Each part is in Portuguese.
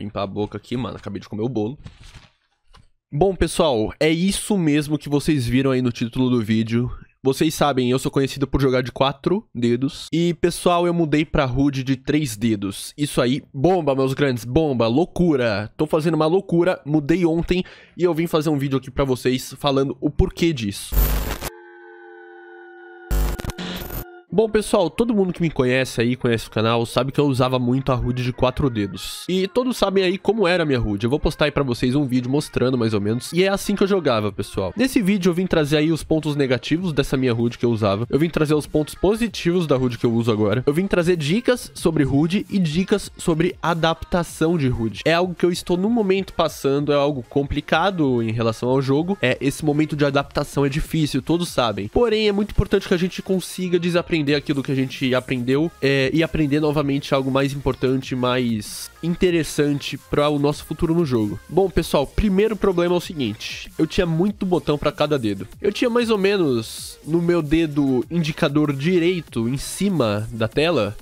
Limpar a boca aqui, mano. Acabei de comer o bolo. Bom, pessoal, é isso mesmo que vocês viram aí no título do vídeo. Vocês sabem, eu sou conhecido por jogar de quatro dedos. E, pessoal, eu mudei pra Rude de três dedos. Isso aí, bomba, meus grandes, bomba, loucura. Tô fazendo uma loucura, mudei ontem e eu vim fazer um vídeo aqui pra vocês falando o porquê disso. Bom, pessoal, todo mundo que me conhece aí, conhece o canal, sabe que eu usava muito a HUD de quatro dedos. E todos sabem aí como era a minha HUD. Eu vou postar aí pra vocês um vídeo mostrando mais ou menos. E é assim que eu jogava, pessoal. Nesse vídeo eu vim trazer aí os pontos negativos dessa minha HUD que eu usava. Eu vim trazer os pontos positivos da HUD que eu uso agora. Eu vim trazer dicas sobre HUD e dicas sobre adaptação de HUD. É algo que eu estou no momento passando, é algo complicado em relação ao jogo. É, esse momento de adaptação é difícil, todos sabem. Porém, é muito importante que a gente consiga desaprender aprender aquilo que a gente aprendeu é, e aprender novamente algo mais importante, mais interessante para o nosso futuro no jogo. Bom, pessoal, primeiro problema é o seguinte: eu tinha muito botão para cada dedo. Eu tinha mais ou menos no meu dedo indicador direito em cima da tela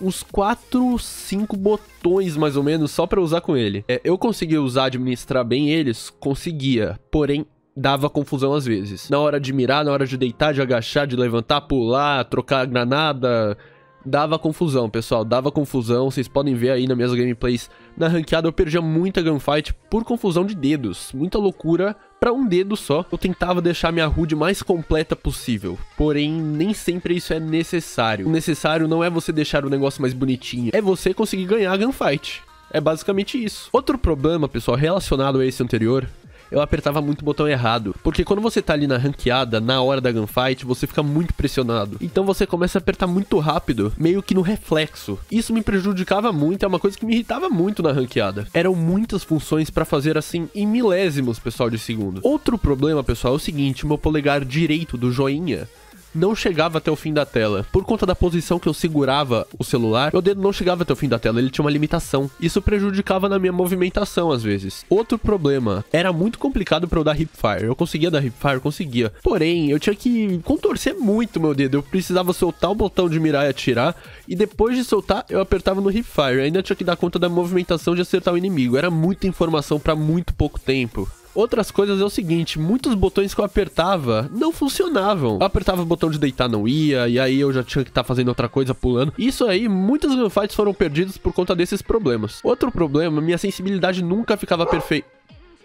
uns 4, 5 botões mais ou menos só para usar com ele. É, eu conseguia usar, administrar bem eles, conseguia, porém dava confusão às vezes. Na hora de mirar, na hora de deitar, de agachar, de levantar, pular, trocar granada, dava confusão, pessoal, dava confusão. Vocês podem ver aí nas minhas gameplays na ranqueada eu perdia muita gunfight por confusão de dedos, muita loucura para um dedo só. Eu tentava deixar minha HUD mais completa possível, porém nem sempre isso é necessário. O necessário não é você deixar o negócio mais bonitinho, é você conseguir ganhar a gunfight. É basicamente isso. Outro problema, pessoal, relacionado a esse anterior, eu apertava muito o botão errado. Porque quando você tá ali na ranqueada, na hora da gunfight, você fica muito pressionado. Então você começa a apertar muito rápido, meio que no reflexo. Isso me prejudicava muito, é uma coisa que me irritava muito na ranqueada. Eram muitas funções para fazer assim em milésimos, pessoal, de segundo. Outro problema, pessoal, é o seguinte: meu polegar direito do joinha não chegava até o fim da tela. Por conta da posição que eu segurava o celular, meu dedo não chegava até o fim da tela, ele tinha uma limitação. Isso prejudicava na minha movimentação às vezes. Outro problema, era muito complicado para eu dar hip fire. Eu conseguia dar hip fire, conseguia. Porém, eu tinha que contorcer muito meu dedo. Eu precisava soltar o botão de mirar e atirar e depois de soltar, eu apertava no hip fire. ainda tinha que dar conta da movimentação de acertar o inimigo. Era muita informação para muito pouco tempo. Outras coisas é o seguinte, muitos botões que eu apertava não funcionavam. Eu apertava o botão de deitar, não ia, e aí eu já tinha que estar tá fazendo outra coisa, pulando. Isso aí, muitas gunfights foram perdidas por conta desses problemas. Outro problema, minha sensibilidade nunca ficava perfeita.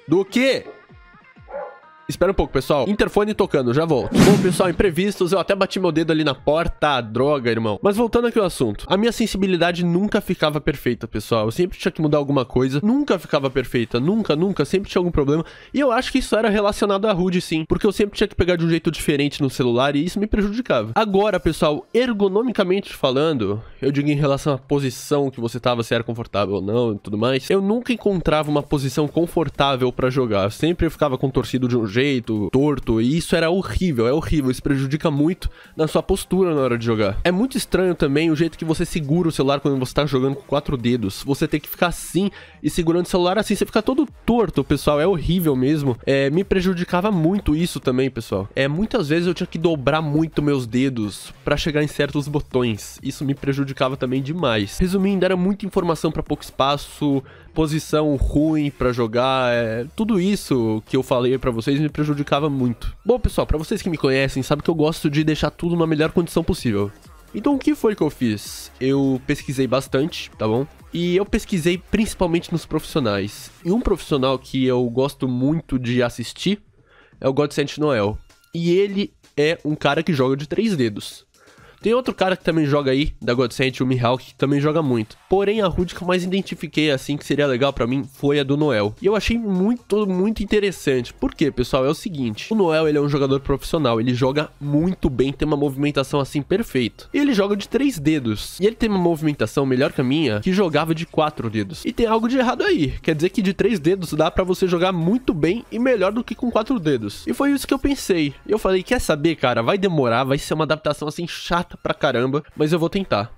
Do quê? Espera um pouco, pessoal. Interfone tocando, já volto. Bom, pessoal, imprevistos. Eu até bati meu dedo ali na porta. Droga, irmão. Mas voltando aqui ao assunto. A minha sensibilidade nunca ficava perfeita, pessoal. Eu sempre tinha que mudar alguma coisa. Nunca ficava perfeita. Nunca, nunca. Sempre tinha algum problema. E eu acho que isso era relacionado a rude, sim. Porque eu sempre tinha que pegar de um jeito diferente no celular e isso me prejudicava. Agora, pessoal, ergonomicamente falando, eu digo em relação à posição que você tava, se era confortável ou não e tudo mais, eu nunca encontrava uma posição confortável para jogar. Eu sempre ficava contorcido de um jeito jeito torto, e isso era horrível, é horrível, isso prejudica muito na sua postura na hora de jogar. É muito estranho também o jeito que você segura o celular quando você tá jogando com quatro dedos. Você tem que ficar assim e segurando o celular assim, você fica todo torto, pessoal, é horrível mesmo. É, me prejudicava muito isso também, pessoal. É, muitas vezes eu tinha que dobrar muito meus dedos para chegar em certos botões. Isso me prejudicava também demais. Resumindo, era muita informação para pouco espaço, posição ruim para jogar, é, tudo isso que eu falei para vocês me prejudicava muito. Bom, pessoal, para vocês que me conhecem, sabem que eu gosto de deixar tudo na melhor condição possível. Então o que foi que eu fiz? Eu pesquisei bastante, tá bom? E eu pesquisei principalmente nos profissionais. E um profissional que eu gosto muito de assistir é o God Sent Noel. E ele é um cara que joga de três dedos. Tem outro cara que também joga aí, da Godsent, o Mihawk, que também joga muito. Porém, a HUD que eu mais identifiquei assim que seria legal para mim foi a do Noel. E eu achei muito, muito interessante. Por quê, pessoal? É o seguinte: o Noel ele é um jogador profissional, ele joga muito bem, tem uma movimentação assim perfeita. E ele joga de três dedos. E ele tem uma movimentação melhor que a minha, que jogava de quatro dedos. E tem algo de errado aí. Quer dizer que de três dedos dá para você jogar muito bem e melhor do que com quatro dedos. E foi isso que eu pensei. Eu falei: quer saber, cara? Vai demorar, vai ser uma adaptação assim chata chata pra caramba, mas eu vou tentar.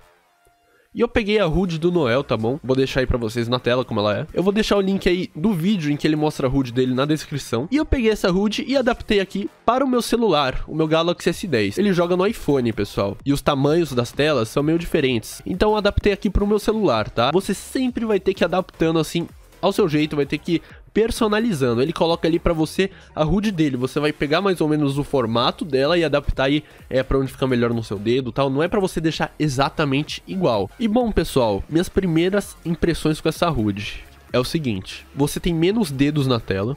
E eu peguei a HUD do Noel, tá bom? Vou deixar aí pra vocês na tela como ela é. Eu vou deixar o link aí do vídeo em que ele mostra a HUD dele na descrição. E eu peguei essa HUD e adaptei aqui para o meu celular, o meu Galaxy S10. Ele joga no iPhone, pessoal. E os tamanhos das telas são meio diferentes. Então eu adaptei aqui pro meu celular, tá? Você sempre vai ter que ir adaptando assim ao seu jeito, vai ter que personalizando. Ele coloca ali para você a HUD dele. Você vai pegar mais ou menos o formato dela e adaptar aí é para onde fica melhor no seu dedo, tal. Não é para você deixar exatamente igual. E bom, pessoal, minhas primeiras impressões com essa HUD é o seguinte: você tem menos dedos na tela,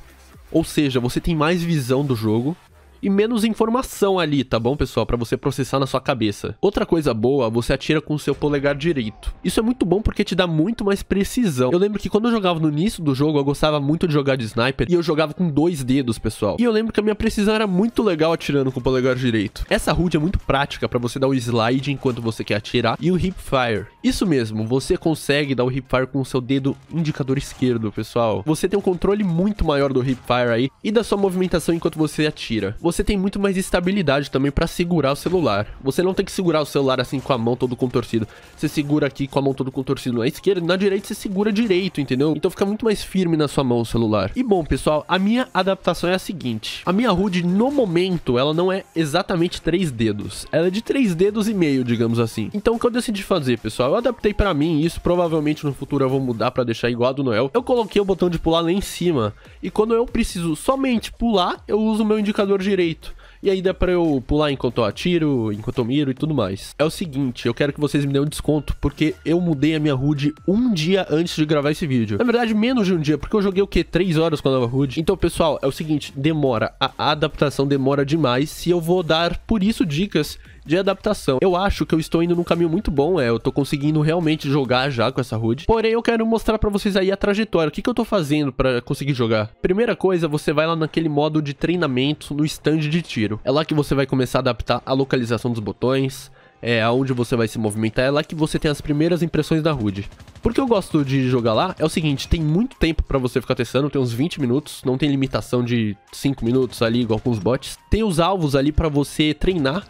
ou seja, você tem mais visão do jogo e menos informação ali, tá bom, pessoal? Pra você processar na sua cabeça. Outra coisa boa, você atira com o seu polegar direito. Isso é muito bom porque te dá muito mais precisão. Eu lembro que quando eu jogava no início do jogo, eu gostava muito de jogar de sniper e eu jogava com dois dedos, pessoal. E eu lembro que a minha precisão era muito legal atirando com o polegar direito. Essa HUD é muito prática pra você dar o slide enquanto você quer atirar e o hipfire. Isso mesmo, você consegue dar o hipfire com o seu dedo indicador esquerdo, pessoal. Você tem um controle muito maior do hipfire aí e da sua movimentação enquanto você atira. Você você tem muito mais estabilidade também para segurar o celular. Você não tem que segurar o celular assim com a mão todo contorcido. Você segura aqui com a mão todo contorcido na esquerda, na direita você segura direito, entendeu? Então fica muito mais firme na sua mão o celular. E bom, pessoal, a minha adaptação é a seguinte. A minha HUD, no momento, ela não é exatamente três dedos. Ela é de três dedos e meio, digamos assim. Então o que eu decidi fazer, pessoal? Eu adaptei para mim isso, provavelmente no futuro eu vou mudar para deixar igual a do Noel. Eu coloquei o botão de pular lá em cima. E quando eu preciso somente pular, eu uso o meu indicador direito direito. E aí dá pra eu pular enquanto eu atiro, enquanto eu miro e tudo mais. É o seguinte, eu quero que vocês me dêem um desconto, porque eu mudei a minha HUD um dia antes de gravar esse vídeo. Na verdade, menos de um dia, porque eu joguei o quê? Três horas com a nova HUD. Então, pessoal, é o seguinte, demora. A adaptação demora demais e eu vou dar, por isso, dicas de adaptação. Eu acho que eu estou indo num caminho muito bom, é, eu tô conseguindo realmente jogar já com essa HUD. Porém, eu quero mostrar pra vocês aí a trajetória, o que, que eu tô fazendo pra conseguir jogar. Primeira coisa, você vai lá naquele modo de treinamento no stand de tiro primeiro. É lá que você vai começar a adaptar a localização dos botões, é, aonde você vai se movimentar, é lá que você tem as primeiras impressões da HUD. Por que eu gosto de jogar lá é o seguinte, tem muito tempo para você ficar testando, tem uns 20 minutos, não tem limitação de 5 minutos ali, igual com os bots. Tem os alvos ali para você treinar,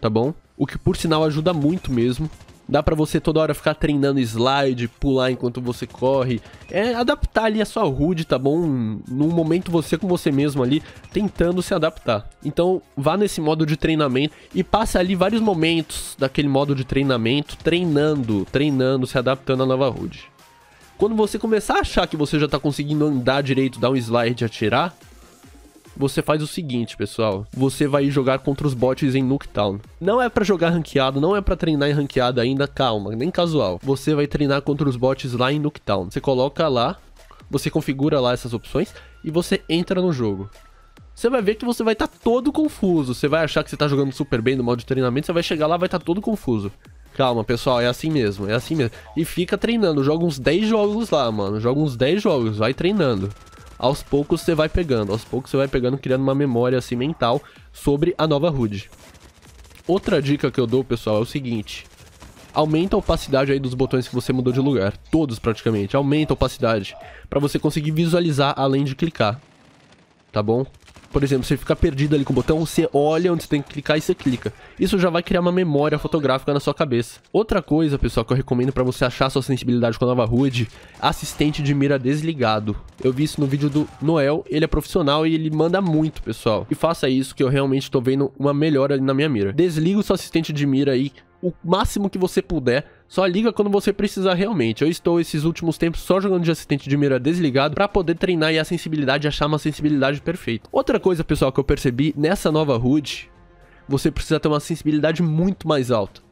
tá bom? O que por sinal ajuda muito mesmo. Dá para você toda hora ficar treinando slide, pular enquanto você corre. É adaptar ali a sua HUD, tá bom? Num momento você com você mesmo ali, tentando se adaptar. Então vá nesse modo de treinamento e passe ali vários momentos daquele modo de treinamento, treinando, treinando, se adaptando à nova HUD. Quando você começar a achar que você já tá conseguindo andar direito, dar um slide e atirar, você faz o seguinte, pessoal. Você vai jogar contra os bots em Nuketown. Não é para jogar ranqueado, não é para treinar em ranqueado ainda, calma, nem casual. Você vai treinar contra os bots lá em Nuketown. Você coloca lá, você configura lá essas opções e você entra no jogo você vai ver que você vai estar tá todo confuso. Você vai achar que você está jogando super bem no modo de treinamento, você vai chegar lá vai estar tá todo confuso. Calma, pessoal, é assim mesmo, é assim mesmo. E fica treinando, joga uns 10 jogos lá, mano. Joga uns 10 jogos, vai treinando aos poucos você vai pegando, aos poucos você vai pegando, criando uma memória assim mental sobre a nova HUD. Outra dica que eu dou, pessoal, é o seguinte: aumenta a opacidade aí dos botões que você mudou de lugar, todos praticamente, aumenta a opacidade para você conseguir visualizar além de clicar. Tá bom? Por exemplo, você ficar perdido ali com o botão, você olha onde você tem que clicar e você clica. Isso já vai criar uma memória fotográfica na sua cabeça. Outra coisa, pessoal, que eu recomendo para você achar sua sensibilidade com a nova HUD, assistente de mira desligado. Eu vi isso no vídeo do Noel, ele é profissional e ele manda muito, pessoal. E faça isso que eu realmente tô vendo uma melhora ali na minha mira. Desliga o seu assistente de mira aí o máximo que você puder só liga quando você precisar realmente. Eu estou esses últimos tempos só jogando de assistente de mira desligado para poder treinar e a sensibilidade achar uma sensibilidade perfeita. Outra coisa, pessoal, que eu percebi nessa nova HUD, você precisa ter uma sensibilidade muito mais alta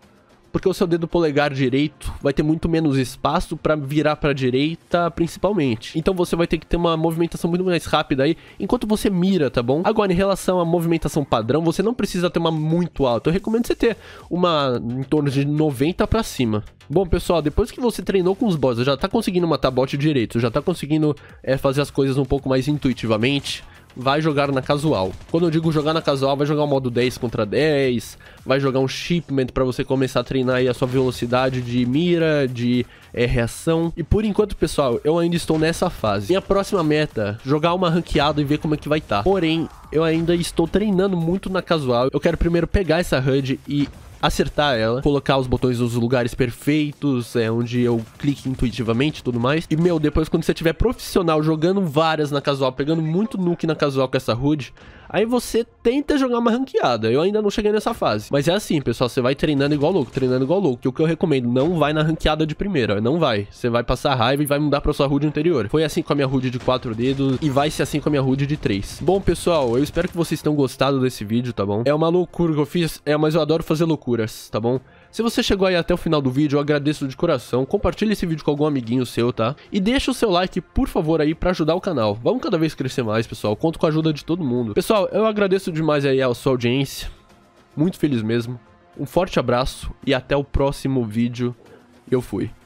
porque o seu dedo polegar direito vai ter muito menos espaço para virar para a direita, principalmente. Então você vai ter que ter uma movimentação muito mais rápida aí, enquanto você mira, tá bom? Agora, em relação à movimentação padrão, você não precisa ter uma muito alta. Eu recomendo você ter uma em torno de 90 para cima. Bom, pessoal, depois que você treinou com os bosses, já tá conseguindo matar bot direito, já tá conseguindo é, fazer as coisas um pouco mais intuitivamente, vai jogar na casual. Quando eu digo jogar na casual, vai jogar um modo 10 contra 10, vai jogar um shipment para você começar a treinar aí a sua velocidade de mira, de é, reação. E por enquanto, pessoal, eu ainda estou nessa fase. Minha próxima meta, jogar uma ranqueada e ver como é que vai estar. Tá. Porém, eu ainda estou treinando muito na casual. Eu quero primeiro pegar essa HUD e acertar ela, colocar os botões nos lugares perfeitos, é onde eu clique intuitivamente e tudo mais. E, meu, depois quando você tiver profissional jogando várias na casual, pegando muito nuke na casual com essa HUD, Aí você tenta jogar uma ranqueada. Eu ainda não cheguei nessa fase. Mas é assim, pessoal, você vai treinando igual louco, treinando igual louco. Que o que eu recomendo, não vai na ranqueada de primeira, não vai. Você vai passar raiva e vai mudar pra sua rude anterior. Foi assim com a minha rude de quatro dedos e vai ser assim com a minha rude de três. Bom, pessoal, eu espero que vocês tenham gostado desse vídeo, tá bom? É uma loucura que eu fiz, é, mas eu adoro fazer loucuras, tá bom? Se você chegou aí até o final do vídeo, eu agradeço de coração. Compartilhe esse vídeo com algum amiguinho seu, tá? E deixa o seu like, por favor, aí, pra ajudar o canal. Vamos cada vez crescer mais, pessoal. Conto com a ajuda de todo mundo. Pessoal, eu agradeço demais aí a sua audiência. Muito feliz mesmo. Um forte abraço e até o próximo vídeo. Eu fui.